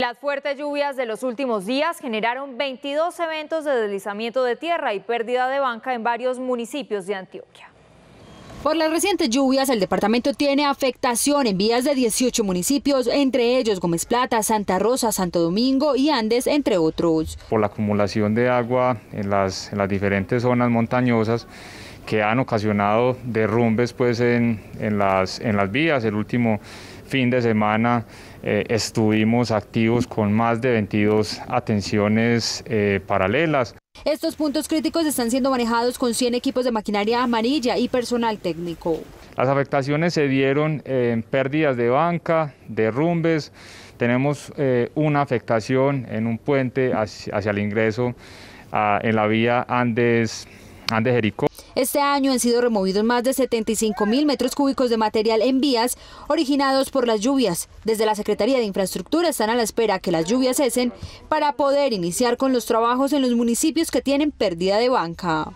Las fuertes lluvias de los últimos días generaron 22 eventos de deslizamiento de tierra y pérdida de banca en varios municipios de Antioquia. Por las recientes lluvias, el departamento tiene afectación en vías de 18 municipios, entre ellos Gómez Plata, Santa Rosa, Santo Domingo y Andes, entre otros. Por la acumulación de agua en las, diferentes zonas montañosas, que han ocasionado derrumbes pues, en, las, en las vías. El último fin de semana eh, estuvimos activos con más de 22 atenciones eh, paralelas. Estos puntos críticos están siendo manejados con 100 equipos de maquinaria amarilla y personal técnico. Las afectaciones se dieron eh, en pérdidas de banca, derrumbes, tenemos una afectación en un puente hacia, el ingreso ah, en la vía Andes, Andes Jericó. Este año han sido removidos más de 75 mil metros cúbicos de material en vías originados por las lluvias. Desde la Secretaría de Infraestructura están a la espera que las lluvias cesen para poder iniciar con los trabajos en los municipios que tienen pérdida de banca.